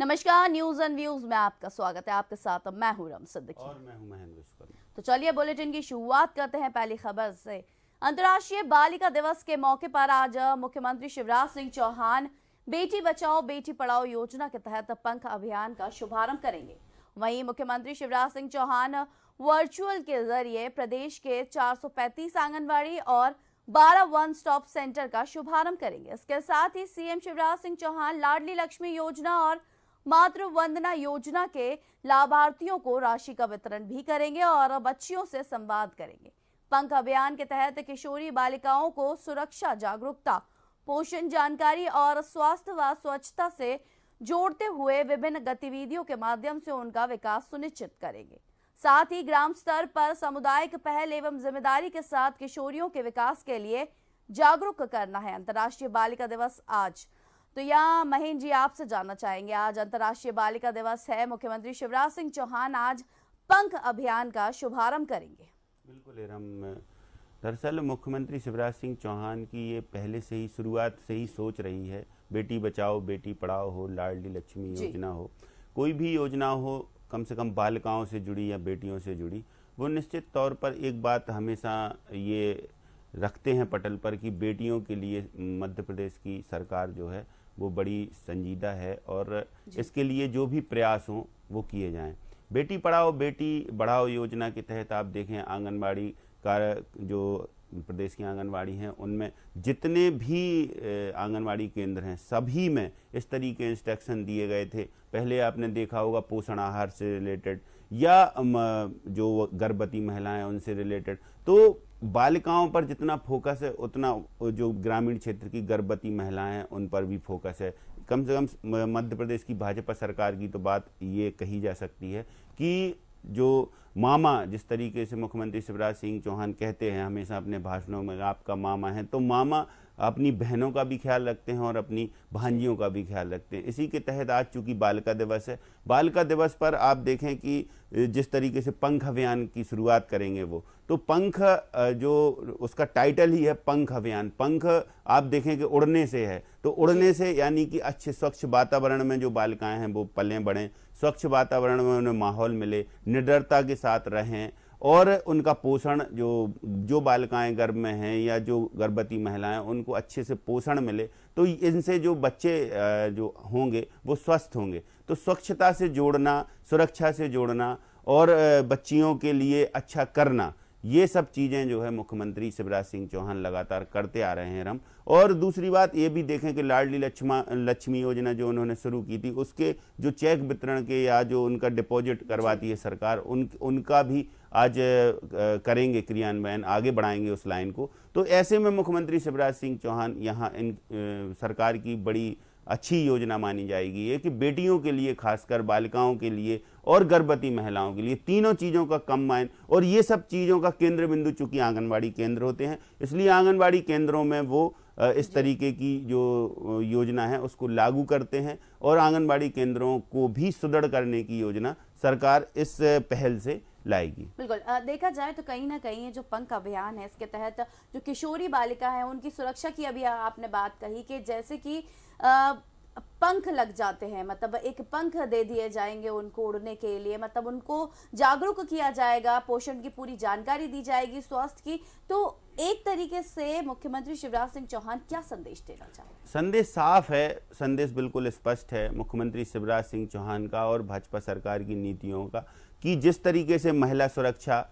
नमस्कार news and views में आपका स्वागत है आपके साथ मैं हूं राम सिद्दीकी और मैं हूं महेंद्र विश्वकर्मा तो चलिए बुलेटिन की शुरुआत करते हैं पहली खबर से अंतर्राष्ट्रीय बालिका दिवस के मौके पर आज मुख्यमंत्री शिवराज सिंह चौहान बेटी बचाओ बेटी पढ़ाओ योजना के तहत पंख अभियान का शुभारंभ करेंगे वहीं मुख्यमंत्री शिवराज सिंह चौहान वर्चुअल के जरिए प्रदेश के 435 आंगनबाड़ी और 12 वन स्टॉप सेंटर का शुभारंभ करेंगे इसके साथ ही सीएम शिवराज सिंह चौहान लाडली लक्ष्मी योजना और मातृ वंदना योजना के लाभार्थियों को राशि का वितरण भी करेंगे और बच्चियों से संवाद करेंगे पंख अभियान के तहत किशोरी बालिकाओं को सुरक्षा जागरूकता पोषण जानकारी और स्वास्थ्य व स्वच्छता से जोड़ते हुए विभिन्न गतिविधियों के माध्यम से उनका विकास सुनिश्चित करेंगे साथ ही ग्राम स्तर पर सामुदायिक पहल एवं जिम्मेदारी के साथ किशोरियों के विकास के लिए जागरूक करना है अंतर्राष्ट्रीय बालिका दिवस आज तो यहाँ महेंद्र जी आपसे जानना चाहेंगे आज अंतर्राष्ट्रीय बालिका दिवस है मुख्यमंत्री शिवराज सिंह चौहान आज पंख अभियान का शुभारंभ करेंगे बिल्कुल दरअसल मुख्यमंत्री शिवराज सिंह चौहान की ये पहले से ही शुरुआत से ही सोच रही है बेटी बचाओ बेटी पढ़ाओ हो लाडली लक्ष्मी योजना हो कोई भी योजना हो कम से कम बालिकाओं से जुड़ी या बेटियों से जुड़ी वो निश्चित तौर पर एक बात हमेशा ये रखते हैं पटल पर कि बेटियों के लिए मध्य प्रदेश की सरकार जो है वो बड़ी संजीदा है और इसके लिए जो भी प्रयास हों वो किए जाएं बेटी पढ़ाओ बेटी बढ़ाओ योजना के तहत आप देखें आंगनबाड़ी कार्य जो प्रदेश की आंगनबाड़ी हैं उनमें जितने भी आंगनबाड़ी केंद्र हैं सभी में इस तरीके इंस्ट्रक्शन दिए गए थे पहले आपने देखा होगा पोषण आहार से रिलेटेड या जो गर्भवती महिलाएं उनसे रिलेटेड तो बालिकाओं पर जितना फोकस है उतना जो ग्रामीण क्षेत्र की गर्भवती महिलाएं उन पर भी फोकस है कम से कम मध्य प्रदेश की भाजपा सरकार की तो बात ये कही जा सकती है कि जो मामा जिस तरीके से मुख्यमंत्री शिवराज सिंह चौहान कहते हैं हमेशा अपने भाषणों में आपका मामा है तो मामा अपनी बहनों का भी ख्याल रखते हैं और अपनी भांजियों का भी ख्याल रखते हैं इसी के तहत आज चूंकि बालिका दिवस है बालिका दिवस पर आप देखें कि जिस तरीके से पंख अभियान की शुरुआत करेंगे वो तो पंख जो उसका टाइटल ही है पंख अभियान पंख आप देखें कि उड़ने से है तो उड़ने से यानी कि अच्छे स्वच्छ वातावरण में जो बालिकाएं हैं वो पलें बढ़ें स्वच्छ वातावरण में उन्हें माहौल मिले निडरता के साथ साथ रहें और उनका पोषण जो जो बालिकाएं गर्भ में हैं या जो गर्भवती महिलाएं उनको अच्छे से पोषण मिले तो इनसे जो बच्चे जो होंगे वो स्वस्थ होंगे तो स्वच्छता से जोड़ना सुरक्षा से जोड़ना और बच्चियों के लिए अच्छा करना ये सब चीज़ें जो है मुख्यमंत्री शिवराज सिंह चौहान लगातार करते आ रहे हैं हम और दूसरी बात ये भी देखें कि लाडली लक्ष्मा लक्ष्मी योजना जो उन्होंने शुरू की थी उसके जो चेक वितरण के या जो उनका डिपॉजिट करवाती है सरकार उन उनका भी आज करेंगे क्रियान्वयन आगे बढ़ाएंगे उस लाइन को तो ऐसे में मुख्यमंत्री शिवराज सिंह चौहान यहाँ इन सरकार की बड़ी अच्छी योजना मानी जाएगी ये कि बेटियों के लिए खासकर बालिकाओं के लिए और गर्भवती महिलाओं के लिए तीनों चीज़ों का कम मायन और ये सब चीज़ों का केंद्र बिंदु चूंकि आंगनबाड़ी केंद्र होते हैं इसलिए आंगनबाड़ी केंद्रों में वो इस तरीके की जो योजना है उसको लागू करते हैं और आंगनबाड़ी केंद्रों को भी सुदृढ़ करने की योजना सरकार इस पहल से लाएगी बिल्कुल देखा जाए तो कहीं ना कहीं जो पंख अभियान है इसके तहत जो किशोरी बालिका है उनकी सुरक्षा की अभी आपने बात कही कि जैसे कि पंख लग जाते हैं मतलब एक पंख दे दिए जाएंगे उनको उड़ने के लिए मतलब उनको जागरूक किया जाएगा पोषण की पूरी जानकारी दी जाएगी स्वास्थ्य की तो एक तरीके से मुख्यमंत्री शिवराज सिंह चौहान क्या संदेश देना चाहेंगे संदेश साफ है संदेश बिल्कुल स्पष्ट है मुख्यमंत्री शिवराज सिंह चौहान का और भाजपा सरकार की नीतियों का कि जिस तरीके से महिला सुरक्षा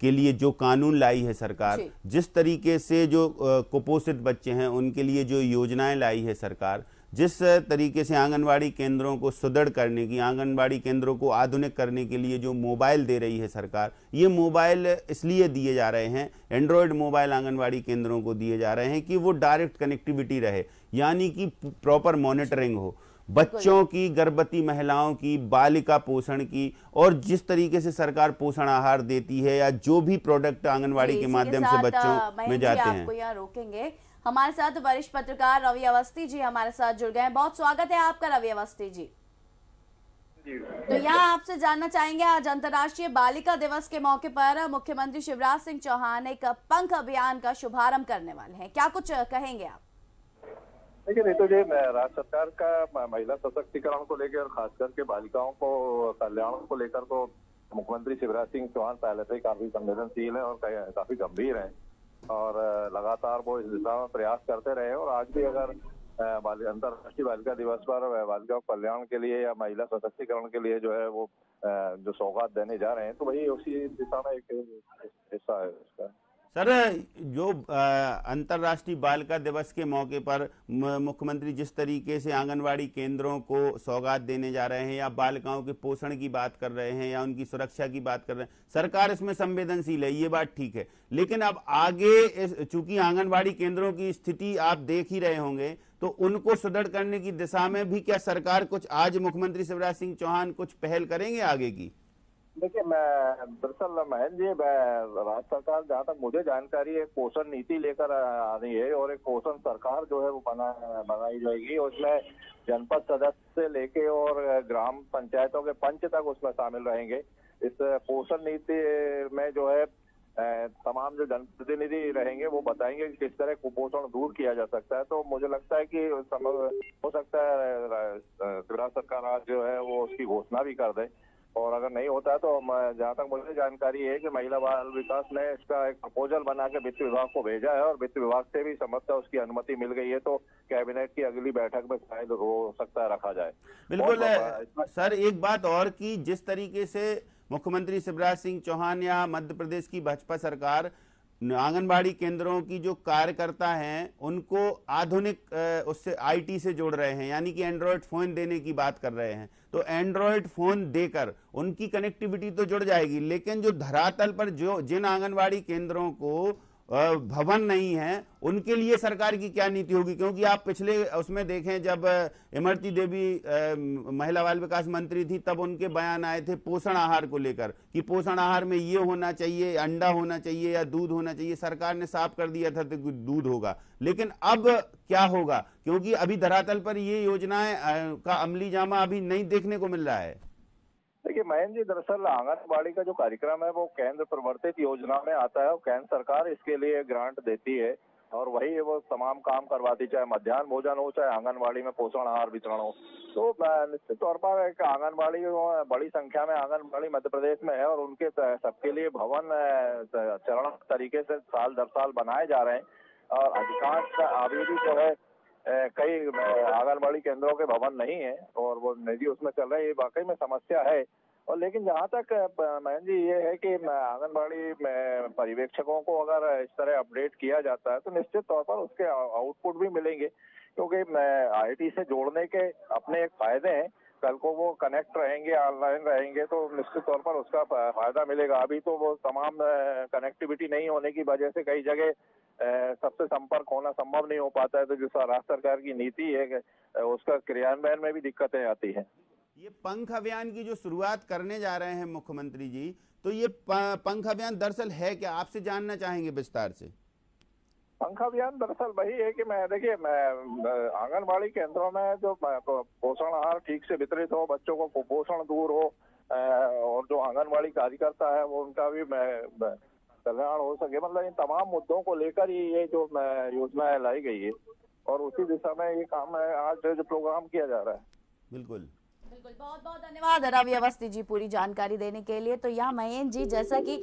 के लिए जो कानून लाई है सरकार जिस तरीके से जो कुपोषित बच्चे हैं उनके लिए जो योजनाएं लाई है सरकार जिस तरीके से आंगनबाड़ी केंद्रों को सुदृढ़ करने की आंगनबाड़ी केंद्रों को आधुनिक करने के लिए जो मोबाइल दे रही है सरकार ये मोबाइल इसलिए दिए जा रहे हैं एंड्रॉयड मोबाइल आंगनबाड़ी केंद्रों को दिए जा रहे हैं कि वो डायरेक्ट कनेक्टिविटी रहे यानी कि प्रॉपर मॉनिटरिंग हो बच्चों की गर्भवती महिलाओं की बालिका पोषण की और जिस तरीके से सरकार पोषण आहार देती है या जो भी प्रोडक्ट आंगनवाड़ी के माध्यम से बच्चों में जाते हैं आपको रोकेंगे हमारे साथ वरिष्ठ पत्रकार रवि अवस्थी जी हमारे साथ जुड़ गए हैं बहुत स्वागत है आपका रवि अवस्थी जी तो यहाँ आपसे जानना चाहेंगे आज अंतर्राष्ट्रीय बालिका दिवस के मौके पर मुख्यमंत्री शिवराज सिंह चौहान एक पंख अभियान का शुभारंभ करने वाले हैं क्या कुछ कहेंगे आप देखिए नहीं तो ये राज्य सरकार का महिला सशक्तिकरण को लेकर और खास करके बालिकाओं को कल्याण को लेकर तो मुख्यमंत्री शिवराज सिंह चौहान पहले से काफी संवेदनशील है और काफी गंभीर है और लगातार वो इस दिशा में प्रयास करते रहे और आज भी अगर अंतर्राष्ट्रीय बालिका दिवस पर बालिकाओं कल्याण के लिए या महिला सशक्तिकरण के लिए जो है वो जो सौगात देने जा रहे हैं तो वही उसी दिशा में एक हिस्सा है उसका सर जो अंतर्राष्ट्रीय बालिका दिवस के मौके पर मुख्यमंत्री जिस तरीके से आंगनवाड़ी केंद्रों को सौगात देने जा रहे हैं या बालिकाओं के पोषण की बात कर रहे हैं या उनकी सुरक्षा की बात कर रहे हैं सरकार इसमें संवेदनशील है ये बात ठीक है लेकिन अब आगे चूंकि आंगनवाड़ी केंद्रों की स्थिति आप देख ही रहे होंगे तो उनको सुदृढ़ करने की दिशा में भी क्या सरकार कुछ आज मुख्यमंत्री शिवराज सिंह चौहान कुछ पहल करेंगे आगे की देखिए मैं दरअसल महेंद्र जी राज्य सरकार जहाँ तक मुझे जानकारी है पोषण नीति लेकर आ रही है और एक पोषण सरकार जो है वो बना बनाई जाएगी उसमें जनपद सदस्य से लेके और ग्राम पंचायतों के पंच तक उसमें शामिल रहेंगे इस पोषण नीति में जो है तमाम जो जनप्रतिनिधि रहेंगे वो बताएंगे कि किस तरह कुपोषण दूर किया जा सकता है तो मुझे लगता है कि हो सकता है शिवराज सरकार आज जो है वो उसकी घोषणा भी कर दे और अगर नहीं होता है तो जहाँ तक मुझे जानकारी है कि महिला बाल विकास ने इसका एक प्रपोजल बना के वित्त विभाग को भेजा है और वित्त विभाग से भी समझता उसकी अनुमति मिल गई है तो कैबिनेट की अगली बैठक में शायद हो सकता है रखा जाए बिल्कुल सर एक बात और की जिस तरीके से मुख्यमंत्री शिवराज सिंह चौहान या मध्य प्रदेश की भाजपा सरकार आंगनबाड़ी केंद्रों की जो कार्यकर्ता हैं उनको आधुनिक उससे आईटी से जोड़ रहे हैं यानी कि एंड्रॉयड फ़ोन देने की बात कर रहे हैं तो एंड्रॉयड फ़ोन देकर उनकी कनेक्टिविटी तो जुड़ जाएगी लेकिन जो धरातल पर जो जिन आंगनबाड़ी केंद्रों को भवन नहीं है उनके लिए सरकार की क्या नीति होगी क्योंकि आप पिछले उसमें देखें जब इमरती देवी महिला बाल विकास मंत्री थी तब उनके बयान आए थे पोषण आहार को लेकर कि पोषण आहार में ये होना चाहिए अंडा होना चाहिए या दूध होना चाहिए सरकार ने साफ कर दिया था तो दूध होगा लेकिन अब क्या होगा क्योंकि अभी धरातल पर ये योजनाएं का अमली जामा अभी नहीं देखने को मिल रहा है देखिए महेंद्र जी दरअसल आंगनबाड़ी का जो कार्यक्रम है वो केंद्र प्रवर्तित योजना में आता है और केंद्र सरकार इसके लिए ग्रांट देती है और वही वो तमाम काम करवाती चाहे मध्यान्ह भोजन हो चाहे आंगनबाड़ी में पोषण आहार वितरण हो तो निश्चित तौर पर एक आंगनबाड़ी बड़ी संख्या में आंगनबाड़ी मध्य प्रदेश में है और उनके सबके लिए भवन चरण तरीके से साल दर साल बनाए जा रहे हैं और अधिकांश आवेदी जो है कई आंगनबाड़ी केंद्रों के भवन नहीं है और वो निजी उसमें चल रहे ये वाकई में समस्या है और लेकिन जहाँ तक महन जी ये है कि आंगनबाड़ी पर्यवेक्षकों को अगर इस तरह अपडेट किया जाता है तो निश्चित तौर पर उसके आउटपुट भी मिलेंगे क्योंकि आईटी से जोड़ने के अपने एक फायदे हैं कल को वो कनेक्ट रहेंगे ऑनलाइन रहेंगे तो निश्चित तौर पर उसका फायदा मिलेगा अभी तो वो तमाम कनेक्टिविटी नहीं होने की वजह से कई जगह सबसे संपर्क होना संभव नहीं हो पाता है तो जो राज्य सरकार की नीति है उसका क्रियान्वयन में भी दिक्कतें आती है ये पंख अभियान की जो शुरुआत करने जा रहे हैं मुख्यमंत्री जी तो ये पंख अभियान दरअसल है क्या आपसे जानना चाहेंगे विस्तार से पंख अभियान दरअसल वही है कि मैं देखिए मैं आंगनबाड़ी केंद्रों में जो पोषण आहार ठीक से वितरित हो बच्चों को कुपोषण दूर हो और जो आंगनबाड़ी कार्यकर्ता है वो उनका भी मैं, मैं कल्याण हो सके मतलब इन तमाम मुद्दों को लेकर ही ये जो योजना लाई गई है और उसी दिशा में ये काम है आज जो प्रोग्राम किया जा रहा है बिल्कुल बिल्कुल बहुत बहुत धन्यवाद रवि अवस्थी जी पूरी जानकारी देने के लिए तो यहाँ महेंद्र जी जैसा कि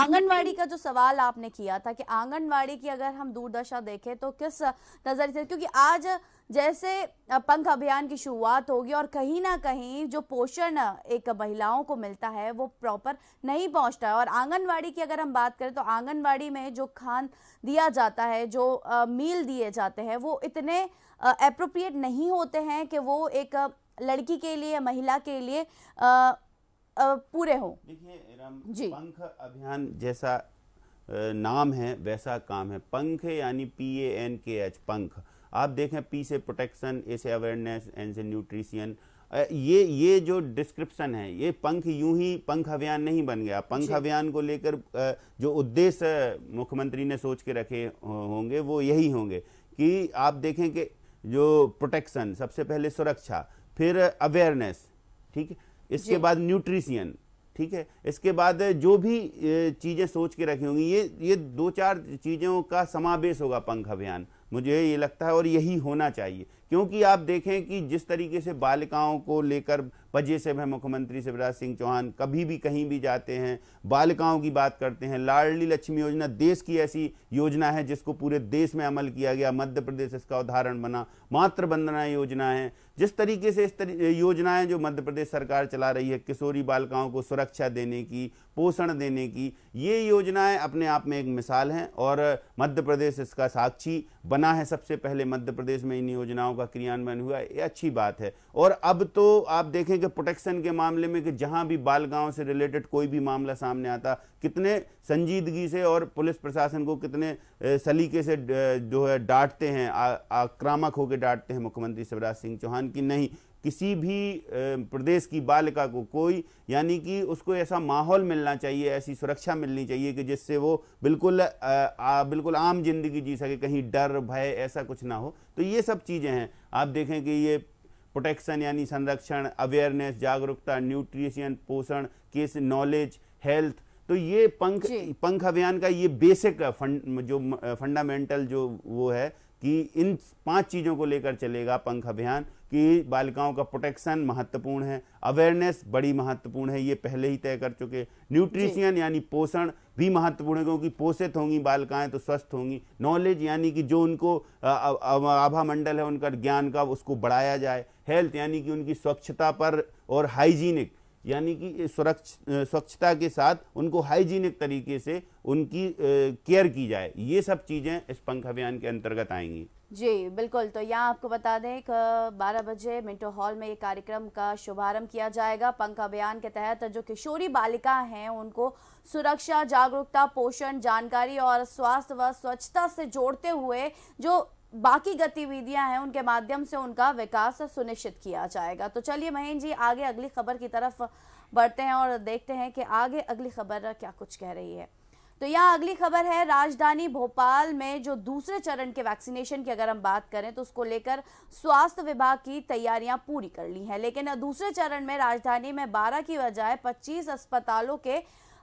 आंगनवाड़ी का जो सवाल आपने किया था कि आंगनवाड़ी की अगर हम दूरदशा देखें तो किस नजर से क्योंकि आज जैसे पंख अभियान की शुरुआत होगी और कहीं ना कहीं जो पोषण एक महिलाओं को मिलता है वो प्रॉपर नहीं पहुंचता है और आंगनवाड़ी की अगर हम बात करें तो आंगनवाड़ी में जो खान दिया जाता है जो मील दिए जाते हैं वो इतने अप्रोप्रिएट नहीं होते हैं कि वो एक लड़की के लिए महिला के लिए आ, आ, पूरे हों देखिए जी पंख अभियान जैसा नाम है वैसा काम है पंख यानी P A N K H Pankh आप देखें पी से प्रोटेक्शन ए से अवेयरनेस एन से न्यूट्रिशियन ये ये जो डिस्क्रिप्शन है ये पंख यूं ही पंख अभियान नहीं बन गया पंख अभियान को लेकर जो उद्देश्य मुख्यमंत्री ने सोच के रखे होंगे वो यही होंगे कि आप देखें कि जो प्रोटेक्शन सबसे पहले सुरक्षा फिर अवेयरनेस ठीक है इसके बाद न्यूट्रिशियन ठीक है इसके बाद जो भी चीज़ें सोच के रखी होंगी ये ये दो चार चीज़ों का समावेश होगा पंख अभियान मुझे ये लगता है और यही होना चाहिए क्योंकि आप देखें कि जिस तरीके से बालिकाओं को लेकर वजह से वह मुख्यमंत्री शिवराज सिंह चौहान कभी भी कहीं भी जाते हैं बालिकाओं की बात करते हैं लाडली लक्ष्मी योजना देश की ऐसी योजना है जिसको पूरे देश में अमल किया गया मध्य प्रदेश इसका उदाहरण बना मातृ वंदना योजना है जिस तरीके से इस तरी, योजनाएं जो मध्य प्रदेश सरकार चला रही है किशोरी बालिकाओं को सुरक्षा देने की पोषण देने की ये योजनाएं अपने आप में एक मिसाल हैं और मध्य प्रदेश इसका साक्षी बना है सबसे पहले मध्य प्रदेश में इन योजनाओं का क्रियान्वयन हुआ ये अच्छी बात है और अब तो आप देखें कि प्रोटेक्शन के मामले में कि जहां भी बालिकाओं से रिलेटेड कोई भी मामला सामने आता कितने संजीदगी से और पुलिस प्रशासन को कितने सलीके से जो है डांटते हैं आक्रामक होकर डांटते हैं मुख्यमंत्री शिवराज सिंह चौहान की नहीं किसी भी प्रदेश की बालिका को कोई यानी कि उसको ऐसा माहौल मिलना चाहिए ऐसी सुरक्षा मिलनी चाहिए कि जिससे वो बिल्कुल आ, आ, बिल्कुल आम जिंदगी जी सके कहीं डर भय ऐसा कुछ ना हो तो ये सब चीज़ें हैं आप देखें कि ये प्रोटेक्शन यानी संरक्षण अवेयरनेस जागरूकता न्यूट्रिशन पोषण केस नॉलेज हेल्थ तो ये पंख पंख अभियान का ये बेसिक फंड जो फंडामेंटल जो वो है कि इन पांच चीज़ों को लेकर चलेगा पंख अभियान कि बालिकाओं का प्रोटेक्शन महत्वपूर्ण है अवेयरनेस बड़ी महत्वपूर्ण है ये पहले ही तय कर चुके न्यूट्रिशन यानी पोषण भी महत्वपूर्ण है क्योंकि पोषित होंगी बालिकाएं तो स्वस्थ होंगी नॉलेज यानी कि जो उनको आभा मंडल है उनका ज्ञान का उसको बढ़ाया जाए हेल्थ यानी कि उनकी स्वच्छता पर और हाइजीनिक यानी कि स्वच्छता के साथ उनको हाइजीनिक तरीके से उनकी केयर की जाए ये सब चीज़ें इस पंख अभियान के अंतर्गत आएंगी जी बिल्कुल तो यहाँ आपको बता दें कि बारह बजे मिंटो हॉल में एक कार्यक्रम का शुभारंभ किया जाएगा पंख अभियान के तहत जो किशोरी बालिका हैं उनको सुरक्षा जागरूकता पोषण जानकारी और स्वास्थ्य व स्वच्छता से जोड़ते हुए जो बाकी गतिविधियां हैं उनके माध्यम से उनका विकास सुनिश्चित किया जाएगा तो चलिए महेंद्र जी आगे अगली खबर की तरफ बढ़ते हैं और देखते हैं कि आगे अगली खबर क्या कुछ कह रही है तो यह अगली खबर है राजधानी भोपाल में जो दूसरे चरण के वैक्सीनेशन की अगर हम बात करें तो उसको लेकर स्वास्थ्य विभाग की तैयारियां पूरी कर ली हैं लेकिन दूसरे चरण में राजधानी में 12 की बजाय 25 अस्पतालों के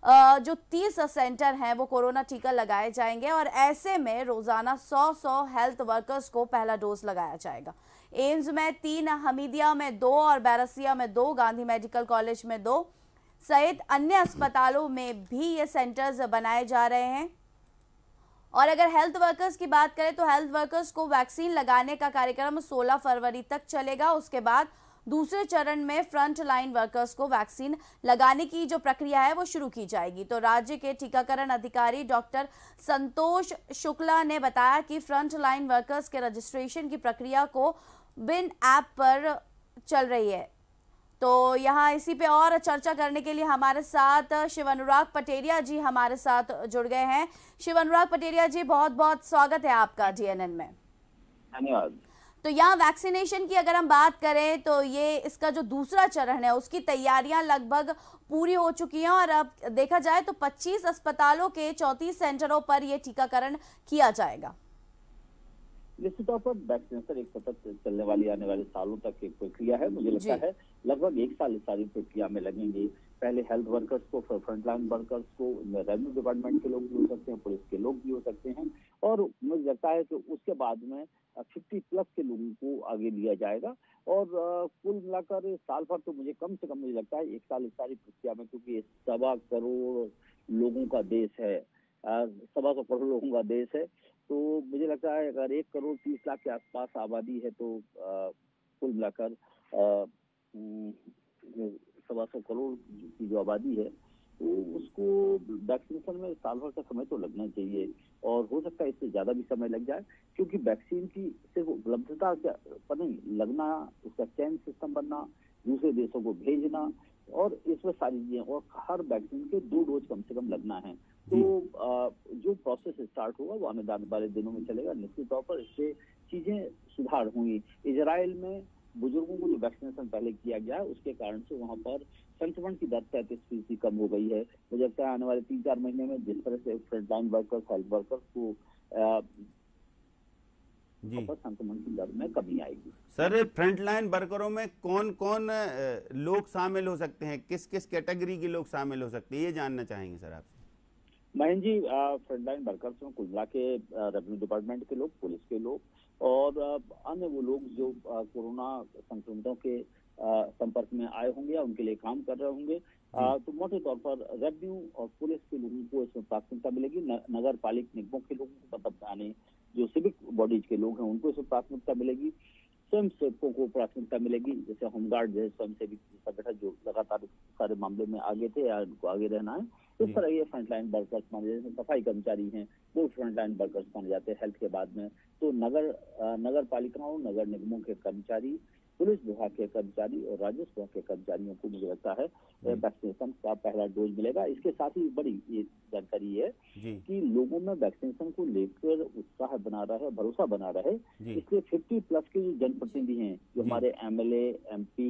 जो 30 सेंटर हैं वो कोरोना टीका लगाए जाएंगे और ऐसे में रोज़ाना 100 100 हेल्थ वर्कर्स को पहला डोज लगाया जाएगा एम्स में तीन हमीदिया में दो और बैरसिया में दो गांधी मेडिकल कॉलेज में दो सहित अन्य अस्पतालों में भी ये सेंटर्स बनाए जा रहे हैं और अगर हेल्थ वर्कर्स की बात करें तो हेल्थ वर्कर्स को वैक्सीन लगाने का कार्यक्रम 16 फरवरी तक चलेगा उसके बाद दूसरे चरण में फ्रंट लाइन वर्कर्स को वैक्सीन लगाने की जो प्रक्रिया है वो शुरू की जाएगी तो राज्य के टीकाकरण अधिकारी डॉक्टर संतोष शुक्ला ने बताया कि फ्रंट लाइन वर्कर्स के रजिस्ट्रेशन की प्रक्रिया को बिन ऐप पर चल रही है तो यहाँ इसी पे और चर्चा करने के लिए हमारे साथ शिव अनुराग पटेरिया जी हमारे साथ जुड़ गए हैं शिव अनुराग पटेरिया जी बहुत बहुत स्वागत है आपका जी में धन्यवाद तो यहाँ वैक्सीनेशन की अगर हम बात करें तो ये इसका जो दूसरा चरण है उसकी तैयारियां लगभग पूरी हो चुकी हैं और अब देखा जाए तो 25 अस्पतालों के 34 सेंटरों पर यह टीकाकरण किया जाएगा निश्चित तौर पर वैक्सीनेशन एक सतत चलने वाली आने वाले सालों तक एक प्रक्रिया है मुझे लगता है लगभग एक साल इस सारी प्रक्रिया में लगेंगे पहले हेल्थ वर्कर्स को फ्रंटलाइन वर्कर्स को रेवेन्यू डिपार्टमेंट के लोग भी हो सकते हैं पुलिस के लोग भी हो सकते हैं और मुझे लगता है कि उसके बाद में फिफ्टी प्लस के लोगों को आगे लिया जाएगा और कुल मिलाकर साल भर तो मुझे कम से कम मुझे लगता है एक साल इस सारी प्रक्रिया में क्योंकि सवा करोड़ लोगों का देश है सवा सौ करोड़ लोगों का देश है तो मुझे लगता है अगर एक करोड़ तीस लाख के आसपास आबादी है तो कुल मिलाकर सवा सौ करोड़ की जो आबादी है तो उसको वैक्सीनेशन में साल भर का समय तो लगना चाहिए और हो सकता है इससे ज्यादा भी समय लग जाए क्योंकि वैक्सीन की सिर्फ उपलब्धता पर नहीं लगना उसका चैन सिस्टम बनना दूसरे देशों को भेजना और इसमें सारी चीजें और हर वैक्सीन के दो डोज कम से कम लगना है तो जो प्रोसेस स्टार्ट होगा वो आने वाले दिनों में चलेगा निश्चित तौर पर इससे चीजें सुधार हुई इसराइल में बुजुर्गों को जो वैक्सीनेशन पहले किया गया उसके कारण से वहां पर संक्रमण की दर तैतीस फीसदी कम हो गई है मुझे लगता है आने वाले तीन चार महीने में जिस तरह से फ्रंटलाइन वर्कर्स हेल्थ वर्कर्स को संक्रमण की दर में कमी आएगी सर फ्रंटलाइन वर्करों में कौन कौन लोग शामिल हो सकते हैं किस किस कैटेगरी के लोग शामिल हो सकते हैं ये जानना चाहेंगे सर आपसे महेंद्र जी फ्रंटलाइन वर्कर्स में कुल मिला के रेवेन्यू डिपार्टमेंट के लोग पुलिस के लोग और अन्य वो लोग जो कोरोना संक्रमितों के संपर्क में आए होंगे उनके लिए काम कर रहे होंगे तो मोटे तौर पर रेवेन्यू और पुलिस के लोगों को इसमें प्राथमिकता मिलेगी नगर पालिक निगमों के लोगों को आने जो सिविक बॉडीज के लोग हैं उनको इसमें प्राथमिकता मिलेगी स्वयं सेवकों को प्राथमिकता मिलेगी जैसे होमगार्ड जो है स्वयं सेविक संगठन जो लगातार सारे मामले में आगे थे या उनको आगे रहना है इस तरह ये फ्रंटलाइन वर्कर्स माने जाते हैं सफाई कर्मचारी हैं वो फ्रंटलाइन वर्कर्स माने जाते हैं हेल्थ के बाद में तो नगर नगर पालिकाओं नगर निगमों के कर्मचारी पुलिस विभाग के कर्मचारी और राजस्व के कर्मचारियों को मुझे लगता है वैक्सीनेशन का पहला डोज मिलेगा इसके साथ ही बड़ी ये जानकारी है कि लोगों में वैक्सीनेशन को लेकर उत्साह बना रहा है भरोसा बना रहे इसलिए फिफ्टी प्लस के जो जनप्रतिनिधि हैं जो हमारे एमएलए एमपी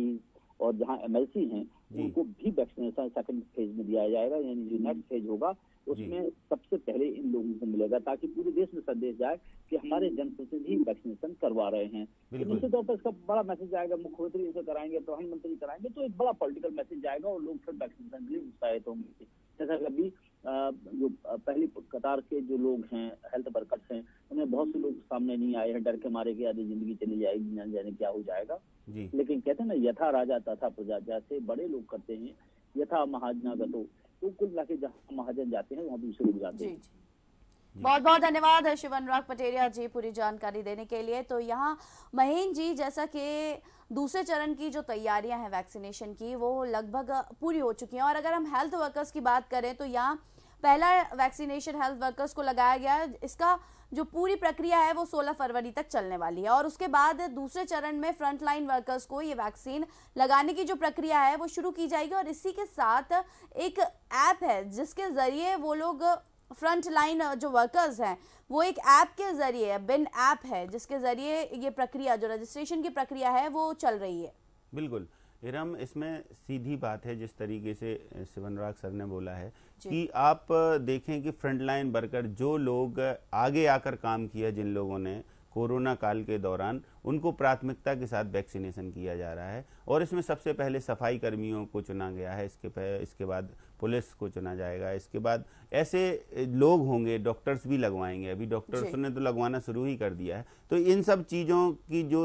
और जहाँ एमएलसी हैं उनको भी वैक्सीनेशन सेकंड फेज में दिया जाएगा यानी जो नेक्स्ट फेज होगा उसमें सबसे पहले इन लोगों को मिलेगा ताकि पूरे देश में संदेश जाए कि हमारे हम्म। जनप्रतिनिधि वैक्सीनेशन करवा रहे हैं निश्चित तौर पर इसका बड़ा मैसेज आएगा मुख्यमंत्री इसे कराएंगे प्रधानमंत्री कराएंगे तो एक बड़ा पॉलिटिकल मैसेज जाएगा और लोग फिर वैक्सीनेशन के लिए उत्साहित होंगे जैसा कि अभी जो पहली कतार के जो लोग हैं हेल्थ वर्कर्स हैं उन्हें बहुत से लोग सामने नहीं आए हैं डर के मारे कि आधी जिंदगी चली जाएगी ना जाने क्या हो जाएगा लेकिन कहते हैं ना यथा राजा तथा प्रजा जैसे बड़े लोग करते हैं यथा महाजनागतो तो कुल मिला के जहाँ महाजन जाते हैं वहाँ दूसरे लोग जाते हैं बहुत बहुत धन्यवाद शिव अनुराग पटेरिया जी पूरी जानकारी देने के लिए तो यहाँ महेंद्र जी जैसा कि दूसरे चरण की जो तैयारियां हैं वैक्सीनेशन की वो लगभग पूरी हो चुकी हैं और अगर हम हेल्थ वर्कर्स की बात करें तो यहाँ पहला वैक्सीनेशन हेल्थ वर्कर्स को लगाया गया है इसका जो पूरी प्रक्रिया है वो 16 फरवरी तक चलने वाली है और उसके बाद दूसरे चरण में फ्रंटलाइन वर्कर्स को ये वैक्सीन लगाने की जो प्रक्रिया है वो शुरू की जाएगी और इसी के साथ एक ऐप है जिसके ज़रिए वो लोग फ्रंट लाइन जो वर्कर्स हैं वो एक ऐप के ज़रिए बिन ऐप है जिसके ज़रिए ये प्रक्रिया जो रजिस्ट्रेशन की प्रक्रिया है वो चल रही है बिल्कुल इरम इसमें सीधी बात है जिस तरीके से शिवनराग सर ने बोला है कि आप देखें कि फ्रंटलाइन वर्कर जो लोग आगे आकर काम किया जिन लोगों ने कोरोना काल के दौरान उनको प्राथमिकता के साथ वैक्सीनेशन किया जा रहा है और इसमें सबसे पहले सफाई कर्मियों को चुना गया है इसके इसके बाद पुलिस को चुना जाएगा इसके बाद ऐसे लोग होंगे डॉक्टर्स भी लगवाएंगे अभी डॉक्टर्स ने तो लगवाना शुरू ही कर दिया है तो इन सब चीज़ों की जो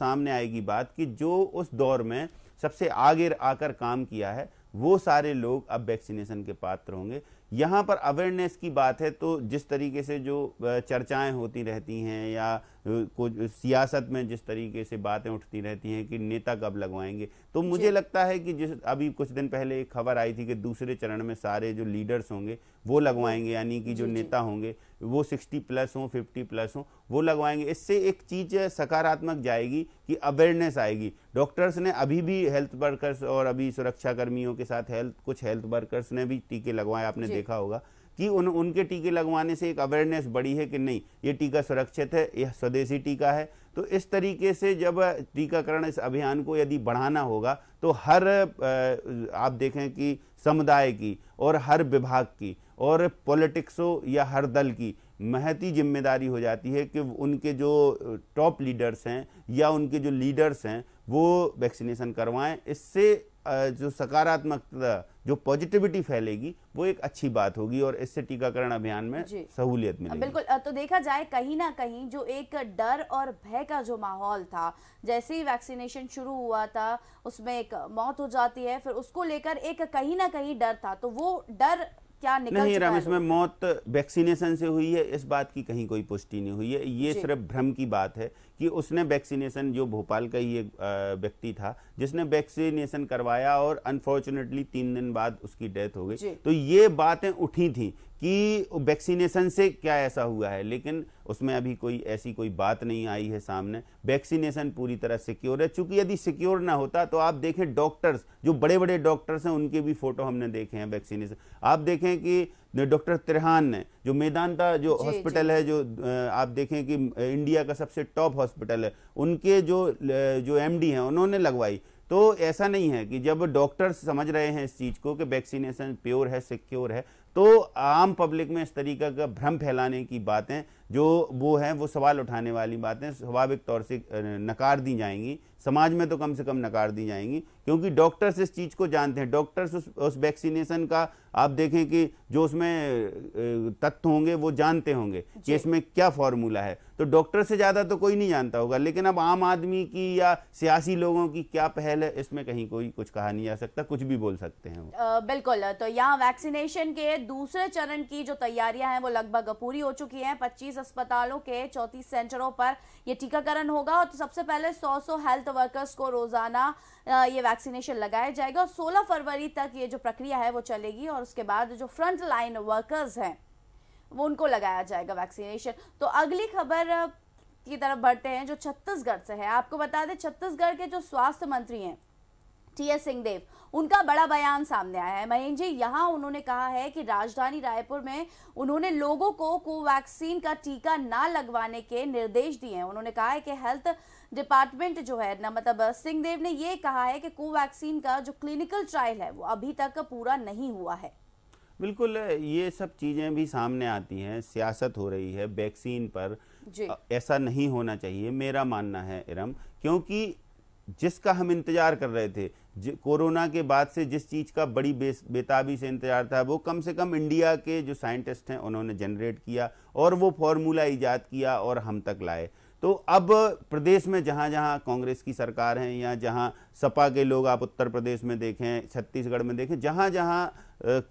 सामने आएगी बात कि जो उस दौर में सबसे आगे आकर काम किया है वो सारे लोग अब वैक्सीनेशन के पात्र होंगे यहाँ पर अवेयरनेस की बात है तो जिस तरीके से जो चर्चाएं होती रहती हैं या कुछ सियासत में जिस तरीके से बातें उठती रहती हैं कि नेता कब लगवाएंगे तो मुझे लगता है कि जिस अभी कुछ दिन पहले एक खबर आई थी कि दूसरे चरण में सारे जो लीडर्स होंगे वो लगवाएंगे यानी कि जो नेता होंगे वो 60 प्लस हों 50 प्लस हों वो लगवाएंगे इससे एक चीज़ सकारात्मक जाएगी कि अवेयरनेस आएगी डॉक्टर्स ने अभी भी हेल्थ वर्कर्स और अभी सुरक्षा कर्मियों के साथ हेल्थ कुछ हेल्थ वर्कर्स ने भी टीके लगवाए आपने देखा होगा कि उन उनके टीके लगवाने से एक अवेयरनेस बढ़ी है कि नहीं ये टीका सुरक्षित है यह स्वदेशी टीका है तो इस तरीके से जब टीकाकरण इस अभियान को यदि बढ़ाना होगा तो हर आप देखें कि समुदाय की और हर विभाग की और पॉलिटिक्स हो या हर दल की महती जिम्मेदारी हो जाती है कि उनके जो टॉप लीडर्स हैं या उनके जो लीडर्स हैं वो वैक्सीनेशन करवाएं इससे जो सकारात्मक जो पॉजिटिविटी फैलेगी वो एक अच्छी बात होगी और इससे टीकाकरण अभियान में सहूलियत मिलेगी बिल्कुल तो देखा जाए कहीं ना कहीं जो एक डर और भय का जो माहौल था जैसे ही वैक्सीनेशन शुरू हुआ था उसमें एक मौत हो जाती है फिर उसको लेकर एक कहीं ना कहीं डर था तो वो डर क्या निकल नहीं राम इसमें मौत वैक्सीनेशन से हुई है इस बात की कहीं कोई पुष्टि नहीं हुई है ये सिर्फ भ्रम की बात है कि उसने वैक्सीनेशन जो भोपाल का ही एक व्यक्ति था जिसने वैक्सीनेशन करवाया और अनफॉर्चुनेटली तीन दिन बाद उसकी डेथ हो गई तो ये बातें उठी थी कि वैक्सीनेशन से क्या ऐसा हुआ है लेकिन उसमें अभी कोई ऐसी कोई बात नहीं आई है सामने वैक्सीनेशन पूरी तरह सिक्योर है चूंकि यदि सिक्योर ना होता तो आप देखें डॉक्टर्स जो बड़े बड़े डॉक्टर्स हैं उनके भी फोटो हमने देखे हैं वैक्सीनेशन आप देखें कि डॉक्टर त्रिहान ने जो मैदानता जो हॉस्पिटल है जो आप देखें कि इंडिया का सबसे टॉप हॉस्पिटल है उनके जो जो एम हैं उन्होंने लगवाई तो ऐसा नहीं है कि जब डॉक्टर्स समझ रहे हैं इस चीज़ को कि वैक्सीनेशन प्योर है सिक्योर है तो आम पब्लिक में इस तरीके का भ्रम फैलाने की बातें जो वो हैं वो सवाल उठाने वाली बातें स्वाभाविक तौर से नकार दी जाएंगी समाज में तो कम से कम नकार दी जाएंगी क्योंकि डॉक्टर्स इस चीज़ को जानते हैं डॉक्टर्स उस उस वैक्सीनेशन का आप देखें कि जो उसमें तत्व होंगे वो जानते होंगे कि इसमें क्या फॉर्मूला है तो डॉक्टर से ज़्यादा तो कोई नहीं जानता होगा लेकिन अब आम आदमी की या सियासी लोगों की क्या पहल है इसमें कहीं कोई कुछ कहा नहीं जा सकता कुछ भी बोल सकते हैं आ, बिल्कुल तो यहाँ वैक्सीनेशन के दूसरे चरण की जो तैयारियां हैं वो लगभग पूरी हो चुकी हैं पच्चीस अस्पतालों के चौंतीस सेंटरों पर यह टीकाकरण होगा और तो सबसे पहले सौ सौ हेल्थ हेल्थ वर्कर्स को रोज़ाना ये वैक्सीनेशन लगाया जाएगा और सोलह फरवरी तक ये जो प्रक्रिया है वो चलेगी और उसके बाद जो फ्रंट लाइन वर्कर्स हैं वो उनको लगाया जाएगा वैक्सीनेशन तो अगली खबर की तरफ बढ़ते हैं जो छत्तीसगढ़ से है आपको बता दें छत्तीसगढ़ के जो स्वास्थ्य मंत्री हैं टी एस सिंहदेव उनका बड़ा बयान सामने आया है महेंद्र जी यहाँ उन्होंने कहा है कि राजधानी रायपुर में उन्होंने लोगों को कोवैक्सीन का टीका ना लगवाने के निर्देश दिए हैं उन्होंने कहा है कि हेल्थ डिपार्टमेंट जो है ना मतलब सिंहदेव ने ये कहा है कि कोवैक्सीन का जो क्लिनिकल ट्रायल है वो अभी तक पूरा नहीं हुआ है बिल्कुल ये सब चीज़ें भी सामने आती हैं सियासत हो रही है वैक्सीन पर ऐसा नहीं होना चाहिए मेरा मानना है इरम क्योंकि जिसका हम इंतज़ार कर रहे थे कोरोना के बाद से जिस चीज़ का बड़ी बेताबी से इंतज़ार था वो कम से कम इंडिया के जो साइंटिस्ट हैं उन्होंने जनरेट किया और वो फॉर्मूला ईजाद किया और हम तक लाए तो अब प्रदेश में जहाँ जहाँ कांग्रेस की सरकार है या जहाँ सपा के लोग आप उत्तर प्रदेश में देखें छत्तीसगढ़ में देखें जहाँ जहाँ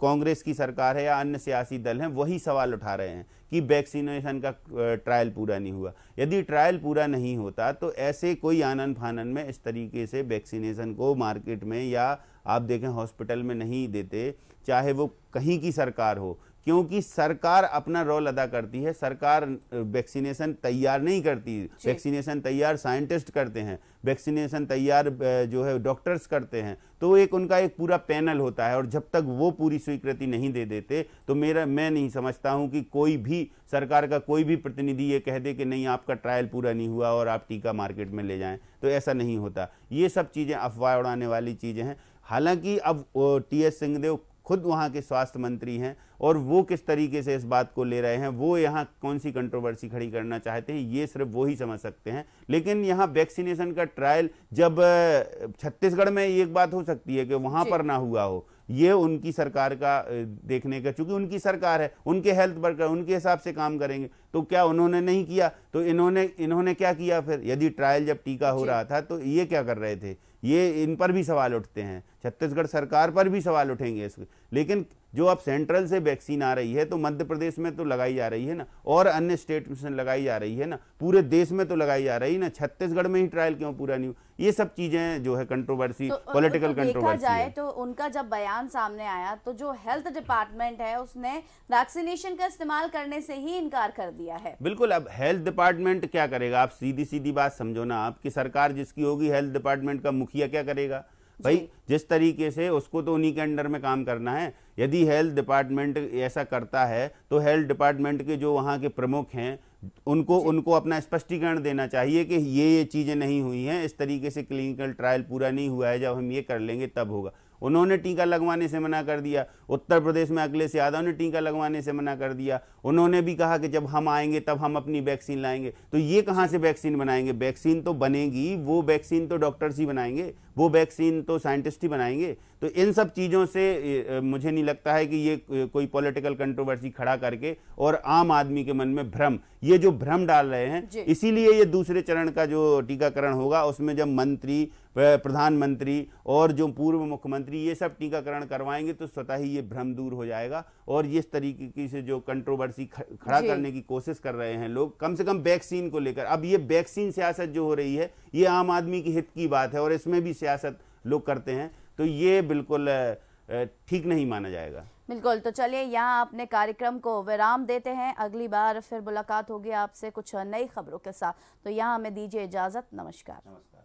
कांग्रेस की सरकार है या अन्य सियासी दल हैं वही सवाल उठा रहे हैं कि वैक्सीनेशन का ट्रायल पूरा नहीं हुआ यदि ट्रायल पूरा नहीं होता तो ऐसे कोई आनन फानन में इस तरीके से वैक्सीनेशन को मार्केट में या आप देखें हॉस्पिटल में नहीं देते चाहे वो कहीं की सरकार हो क्योंकि सरकार अपना रोल अदा करती है सरकार वैक्सीनेशन तैयार नहीं करती वैक्सीनेशन तैयार साइंटिस्ट करते हैं वैक्सीनेशन तैयार जो है डॉक्टर्स करते हैं तो एक उनका एक पूरा पैनल होता है और जब तक वो पूरी स्वीकृति नहीं दे देते तो मेरा मैं नहीं समझता हूं कि कोई भी सरकार का कोई भी प्रतिनिधि ये कह दे कि नहीं आपका ट्रायल पूरा नहीं हुआ और आप टीका मार्केट में ले जाएँ तो ऐसा नहीं होता ये सब चीज़ें अफवाह उड़ाने वाली चीज़ें हैं हालांकि अब टी एस सिंहदेव खुद वहाँ के स्वास्थ्य मंत्री हैं और वो किस तरीके से इस बात को ले रहे हैं वो यहाँ कौन सी कंट्रोवर्सी खड़ी करना चाहते हैं ये सिर्फ वो ही समझ सकते हैं लेकिन यहाँ वैक्सीनेशन का ट्रायल जब छत्तीसगढ़ में एक बात हो सकती है कि वहाँ पर ना हुआ हो ये उनकी सरकार का देखने का चूंकि उनकी सरकार है उनके हेल्थ वर्कर उनके हिसाब से काम करेंगे तो क्या उन्होंने नहीं किया तो इन्होंने इन्होंने क्या किया फिर यदि ट्रायल जब टीका हो रहा था तो ये क्या कर रहे थे ये इन पर भी सवाल उठते हैं छत्तीसगढ़ सरकार पर भी सवाल उठेंगे इसके लेकिन जो अब सेंट्रल से वैक्सीन आ रही है तो मध्य प्रदेश में तो लगाई जा रही है ना और अन्य स्टेट में लगाई जा रही है ना पूरे देश में तो लगाई जा रही है ना छत्तीसगढ़ में ही ट्रायल क्यों पूरा नहीं हुआ ये सब चीजें जो है कंट्रोवर्सी पॉलिटिकल कंट्रोवर्सी जाए तो उनका जब बयान सामने आया तो जो हेल्थ डिपार्टमेंट है उसने वैक्सीनेशन का इस्तेमाल करने से ही इनकार कर दिया दिया है बिल्कुल अब हेल्थ डिपार्टमेंट क्या करेगा आप सीधी सीधी बात समझो ना आपकी सरकार जिसकी होगी हेल्थ डिपार्टमेंट का मुखिया क्या करेगा भाई जिस तरीके से उसको तो उन्हीं के अंडर में काम करना है यदि हेल्थ डिपार्टमेंट ऐसा करता है तो हेल्थ डिपार्टमेंट के जो वहाँ के प्रमुख हैं उनको उनको अपना स्पष्टीकरण देना चाहिए कि ये ये चीज़ें नहीं हुई हैं इस तरीके से क्लिनिकल ट्रायल पूरा नहीं हुआ है जब हम ये कर लेंगे तब होगा उन्होंने टीका लगवाने से मना कर दिया उत्तर प्रदेश में अखिलेश यादव ने टीका लगवाने से मना कर दिया उन्होंने भी कहा कि जब हम आएंगे तब हम अपनी वैक्सीन लाएंगे तो ये कहाँ से वैक्सीन बनाएंगे वैक्सीन तो बनेगी वो वैक्सीन तो डॉक्टर्स ही बनाएंगे वो वैक्सीन तो साइंटिस्ट ही बनाएंगे तो इन सब चीज़ों से मुझे नहीं लगता है कि ये कोई पॉलिटिकल कंट्रोवर्सी खड़ा करके और आम आदमी के मन में भ्रम ये जो भ्रम डाल रहे हैं इसीलिए ये दूसरे चरण का जो टीकाकरण होगा उसमें जब मंत्री प्रधानमंत्री और जो पूर्व मुख्यमंत्री ये सब टीकाकरण करवाएंगे तो स्वतः ही ये भ्रम दूर हो जाएगा और इस तरीके से जो कंट्रोवर्सी खड़ा करने की कोशिश कर रहे हैं लोग कम से कम वैक्सीन को लेकर अब ये वैक्सीन सियासत जो हो रही है ये आम आदमी के हित की बात है और इसमें भी सियासत लोग करते हैं तो ये बिल्कुल ठीक नहीं माना जाएगा बिल्कुल तो चलिए यहाँ अपने कार्यक्रम को विराम देते हैं अगली बार फिर मुलाकात होगी आपसे कुछ नई खबरों के साथ तो यहाँ हमें दीजिए इजाज़त नमस्कार नमस्कार